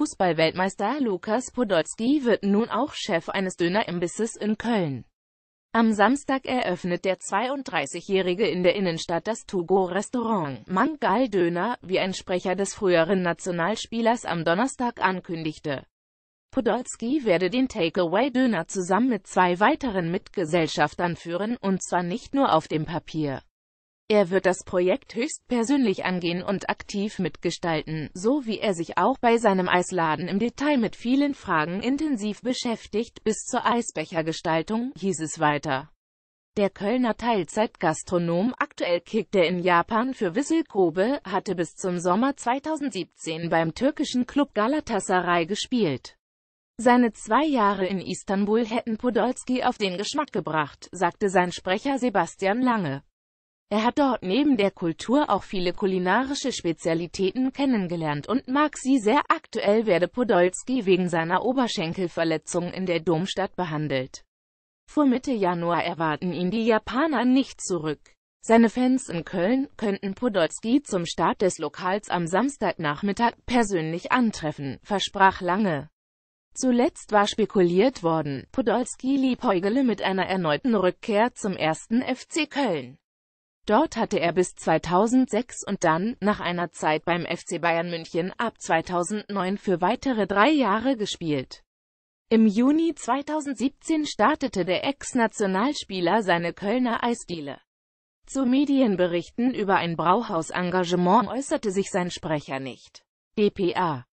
Fußballweltmeister Lukas Podolski wird nun auch Chef eines Dönerimbisses in Köln. Am Samstag eröffnet der 32-Jährige in der Innenstadt das Togo-Restaurant Mangal Döner, wie ein Sprecher des früheren Nationalspielers am Donnerstag ankündigte. Podolski werde den Takeaway-Döner zusammen mit zwei weiteren Mitgesellschaftern führen, und zwar nicht nur auf dem Papier. Er wird das Projekt höchstpersönlich angehen und aktiv mitgestalten, so wie er sich auch bei seinem Eisladen im Detail mit vielen Fragen intensiv beschäftigt, bis zur Eisbechergestaltung, hieß es weiter. Der Kölner Teilzeitgastronom, aktuell kickt er in Japan für Wissel Kobe, hatte bis zum Sommer 2017 beim türkischen Club Galatasaray gespielt. Seine zwei Jahre in Istanbul hätten Podolski auf den Geschmack gebracht, sagte sein Sprecher Sebastian Lange. Er hat dort neben der Kultur auch viele kulinarische Spezialitäten kennengelernt und mag sie sehr. Aktuell werde Podolski wegen seiner Oberschenkelverletzung in der Domstadt behandelt. Vor Mitte Januar erwarten ihn die Japaner nicht zurück. Seine Fans in Köln könnten Podolski zum Start des Lokals am Samstagnachmittag persönlich antreffen, versprach Lange. Zuletzt war spekuliert worden, Podolski liebäugele mit einer erneuten Rückkehr zum ersten FC Köln. Dort hatte er bis 2006 und dann, nach einer Zeit beim FC Bayern München, ab 2009 für weitere drei Jahre gespielt. Im Juni 2017 startete der Ex-Nationalspieler seine Kölner Eisdiele. Zu Medienberichten über ein Brauhausengagement äußerte sich sein Sprecher nicht. dpa e